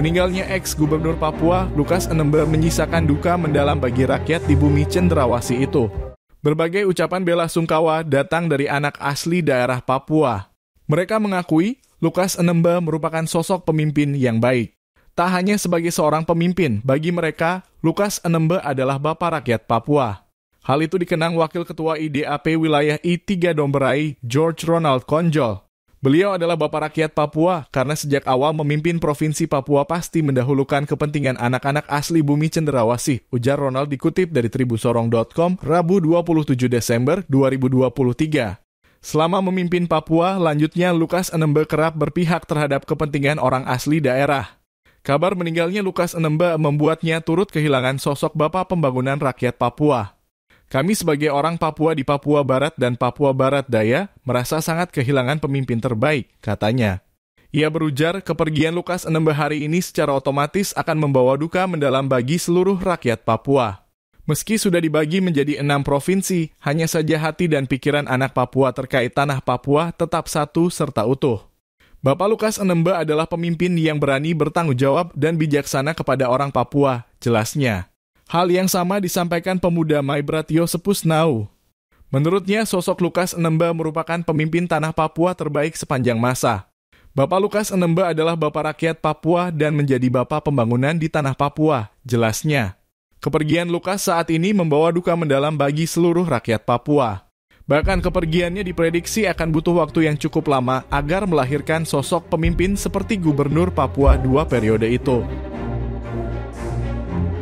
Meninggalnya ex-gubernur Papua, Lukas Enembe menyisakan duka mendalam bagi rakyat di bumi cenderawasi itu. Berbagai ucapan bela sungkawa datang dari anak asli daerah Papua. Mereka mengakui Lukas Enembe merupakan sosok pemimpin yang baik. Tak hanya sebagai seorang pemimpin, bagi mereka, Lukas Enembe adalah bapak rakyat Papua. Hal itu dikenang Wakil Ketua IDAP Wilayah I3 Domberai, George Ronald Konjol. Beliau adalah bapak rakyat Papua karena sejak awal memimpin Provinsi Papua pasti mendahulukan kepentingan anak-anak asli bumi cenderawasih, ujar Ronald dikutip dari tribusorong.com Rabu 27 Desember 2023. Selama memimpin Papua, lanjutnya Lukas Enembe kerap berpihak terhadap kepentingan orang asli daerah. Kabar meninggalnya Lukas Enembe membuatnya turut kehilangan sosok bapak pembangunan rakyat Papua. Kami sebagai orang Papua di Papua Barat dan Papua Barat Daya merasa sangat kehilangan pemimpin terbaik, katanya. Ia berujar, kepergian Lukas Enembe hari ini secara otomatis akan membawa duka mendalam bagi seluruh rakyat Papua. Meski sudah dibagi menjadi enam provinsi, hanya saja hati dan pikiran anak Papua terkait tanah Papua tetap satu serta utuh. Bapak Lukas Enembe adalah pemimpin yang berani bertanggung jawab dan bijaksana kepada orang Papua, jelasnya. Hal yang sama disampaikan pemuda Maibratio Sepusnau. Menurutnya, sosok Lukas Enemba merupakan pemimpin tanah Papua terbaik sepanjang masa. Bapak Lukas Enemba adalah bapak rakyat Papua dan menjadi bapak pembangunan di tanah Papua, jelasnya. Kepergian Lukas saat ini membawa duka mendalam bagi seluruh rakyat Papua. Bahkan kepergiannya diprediksi akan butuh waktu yang cukup lama agar melahirkan sosok pemimpin seperti Gubernur Papua dua periode itu.